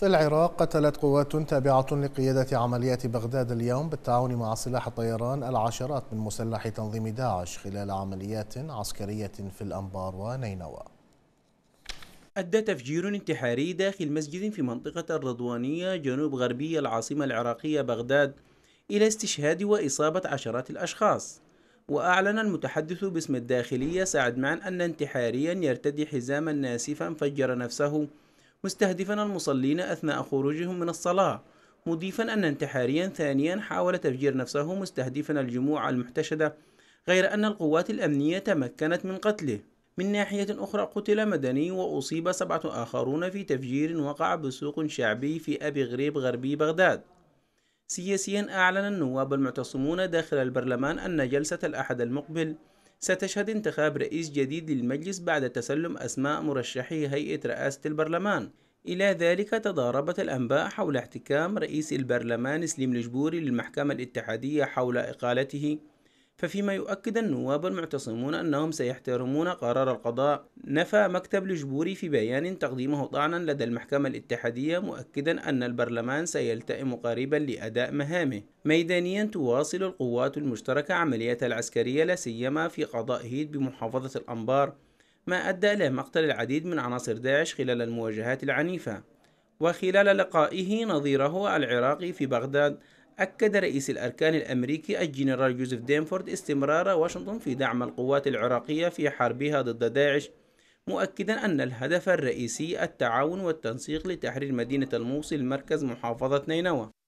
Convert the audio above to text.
في العراق قتلت قوات تابعة لقيادة عمليات بغداد اليوم بالتعاون مع سلاح الطيران العشرات من مسلح تنظيم داعش خلال عمليات عسكرية في الأنبار ونينوى أدى تفجير انتحاري داخل مسجد في منطقة الرضوانية جنوب غربية العاصمة العراقية بغداد إلى استشهاد وإصابة عشرات الأشخاص وأعلن المتحدث باسم الداخلية سعد معن أن انتحاريا يرتدي حزاما ناسفا فجر نفسه مستهدفا المصلين أثناء خروجهم من الصلاة مضيفا أن انتحاريا ثانيا حاول تفجير نفسه مستهدفا الجموع المحتشدة غير أن القوات الأمنية تمكنت من قتله من ناحية أخرى قتل مدني وأصيب سبعة آخرون في تفجير وقع بسوق شعبي في أبي غريب غربي بغداد سياسيا أعلن النواب المعتصمون داخل البرلمان أن جلسة الأحد المقبل ستشهد انتخاب رئيس جديد للمجلس بعد تسلم أسماء مرشحي هيئة رئاسة البرلمان إلى ذلك تضاربت الأنباء حول احتكام رئيس البرلمان سليم الجبوري للمحكمة الاتحادية حول إقالته ففيما يؤكد النواب المعتصمون أنهم سيحترمون قرار القضاء نفى مكتب الجبوري في بيان تقديمه طعنا لدى المحكمة الاتحادية مؤكدا أن البرلمان سيلتئم قريبا لأداء مهامه ميدانيا تواصل القوات المشتركة عملياتها العسكرية لا سيما في قضاء هيد بمحافظة الأنبار ما أدى إلى مقتل العديد من عناصر داعش خلال المواجهات العنيفة وخلال لقائه نظيره العراقي في بغداد أكد رئيس الأركان الأمريكي الجنرال جوزيف دينفورد استمرار واشنطن في دعم القوات العراقية في حربها ضد داعش مؤكدا أن الهدف الرئيسي التعاون والتنسيق لتحرير مدينة الموصل مركز محافظة نينوى